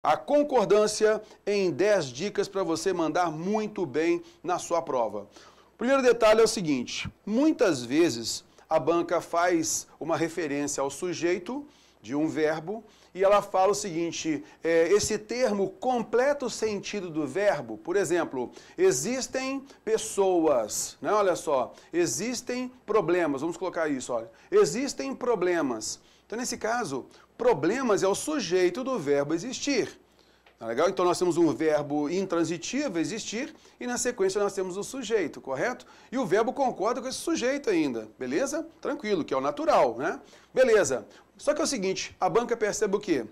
A concordância em 10 dicas para você mandar muito bem na sua prova. primeiro detalhe é o seguinte: muitas vezes a banca faz uma referência ao sujeito de um verbo e ela fala o seguinte: é, esse termo completa o sentido do verbo. Por exemplo, existem pessoas, né? Olha só, existem problemas. Vamos colocar isso, olha. Existem problemas. Então, nesse caso, Problemas é o sujeito do verbo existir. Tá legal? Então nós temos um verbo intransitivo, existir, e na sequência nós temos o sujeito, correto? E o verbo concorda com esse sujeito ainda, beleza? Tranquilo, que é o natural, né? Beleza. Só que é o seguinte, a banca percebe o quê?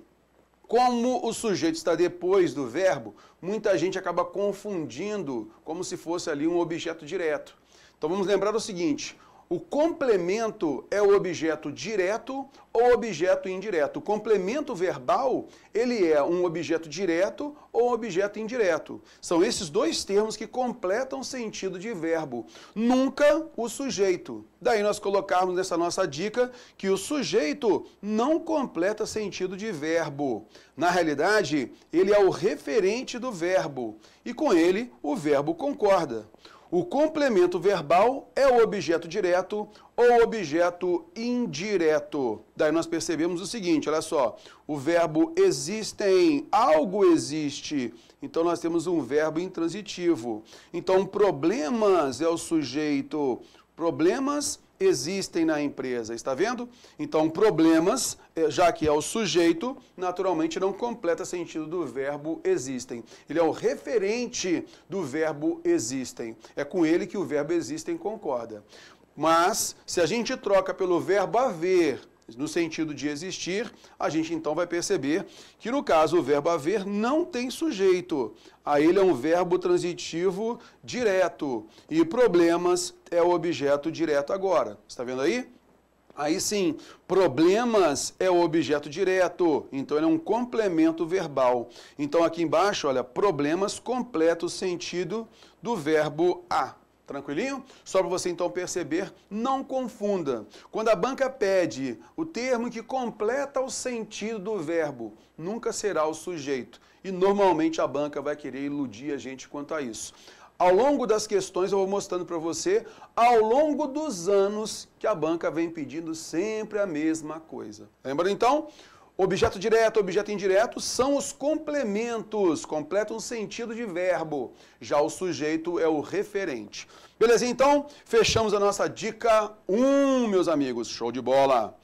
Como o sujeito está depois do verbo, muita gente acaba confundindo como se fosse ali um objeto direto. Então vamos lembrar o seguinte: o complemento é o objeto direto ou objeto indireto. O complemento verbal, ele é um objeto direto ou objeto indireto. São esses dois termos que completam o sentido de verbo. Nunca o sujeito. Daí nós colocarmos nessa nossa dica que o sujeito não completa sentido de verbo. Na realidade, ele é o referente do verbo e com ele o verbo concorda. O complemento verbal é o objeto direto ou objeto indireto. Daí nós percebemos o seguinte, olha só, o verbo existem, algo existe. Então nós temos um verbo intransitivo. Então problemas é o sujeito, Problemas existem na empresa, está vendo? Então, problemas, eh, já que é o sujeito, naturalmente não completa sentido do verbo existem. Ele é o referente do verbo existem. É com ele que o verbo existem concorda. Mas, se a gente troca pelo verbo haver no sentido de existir, a gente então vai perceber que no caso o verbo haver não tem sujeito. A ele é um verbo transitivo direto e problemas é o objeto direto agora. Está vendo aí? Aí sim, problemas é o objeto direto, então ele é um complemento verbal. Então aqui embaixo, olha, problemas completa o sentido do verbo a. Tranquilinho? Só para você então perceber, não confunda. Quando a banca pede o termo que completa o sentido do verbo, nunca será o sujeito. E normalmente a banca vai querer iludir a gente quanto a isso. Ao longo das questões, eu vou mostrando para você, ao longo dos anos, que a banca vem pedindo sempre a mesma coisa. Lembra então? Objeto direto, objeto indireto são os complementos, completam um sentido de verbo. Já o sujeito é o referente. Beleza, então, fechamos a nossa dica 1, um, meus amigos. Show de bola!